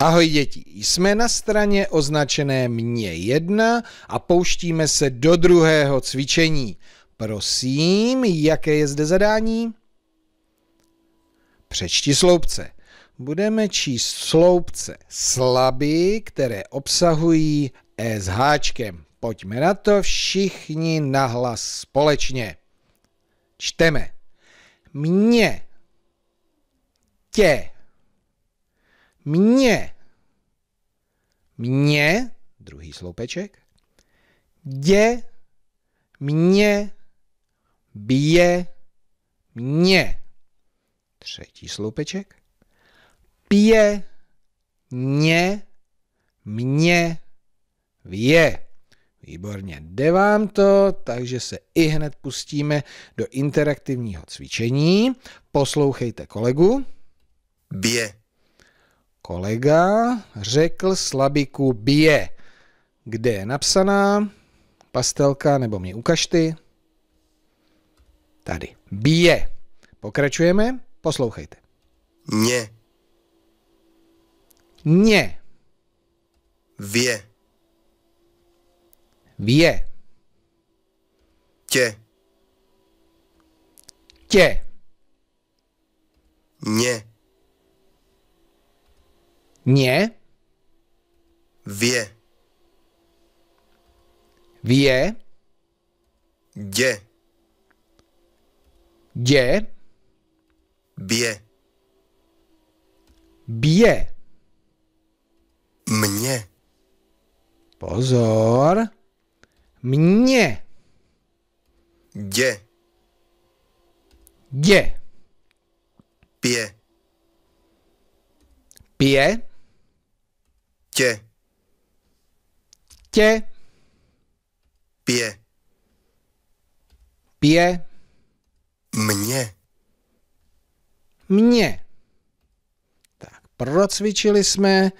Ahoj děti, jsme na straně označené mě 1 a pouštíme se do druhého cvičení. Prosím, jaké je zde zadání? Přečti sloupce. Budeme číst sloupce slaby, které obsahují E s háčkem. Pojďme na to všichni nahlas společně. Čteme. Mně. Tě mě, mě, druhý sloupeček, dě, mě, bije, mě, třetí sloupeček, pije, mě, mě, vě. Výborně, jde vám to, takže se i hned pustíme do interaktivního cvičení. Poslouchejte kolegu kolega řekl slabiku bije. Kde je napsaná? Pastelka, nebo mě ukaž ty. Tady. Bije. Pokračujeme? Poslouchejte. Ně. Ně. Vě. Vě. Tě. Tě. Ně. Ně. Vě. Vě. Dě. Dě. Bě. Bě. Mně. Pozor. Mně. Dě. Dě. Pě. Pě. Tě. Tě. Pě. Pě. Mně. Mně. Tak, procvičili jsme,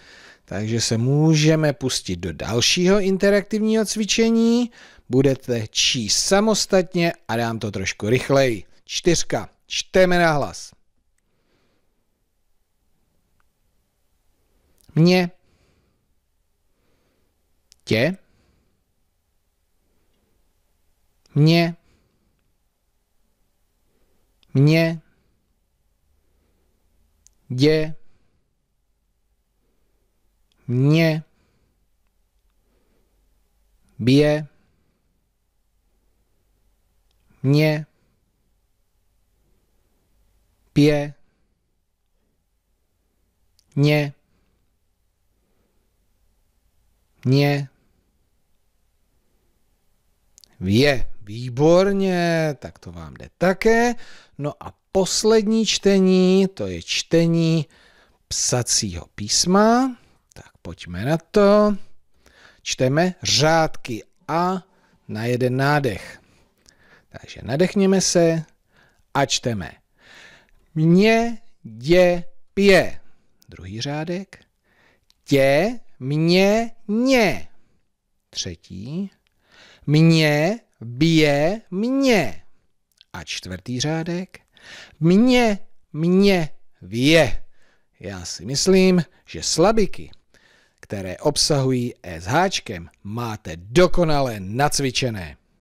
takže se můžeme pustit do dalšího interaktivního cvičení. Budete číst samostatně a dám to trošku rychleji. Čtyřka. Čteme na hlas. Mně. Cię? Mnie? Mnie? Gdzie? nie, Bie? nie, Pie? Nie. Nie. Je, výborně, tak to vám jde také. No a poslední čtení, to je čtení psacího písma. Tak pojďme na to. Čteme řádky A na jeden nádech. Takže nadechněme se a čteme. Mně, dě, pě. Druhý řádek. Tě, mě, ně. Třetí. Mě bije mě. A čtvrtý řádek. Mě, mě vije. Já si myslím, že slabiky, které obsahují S háčkem, máte dokonale nacvičené.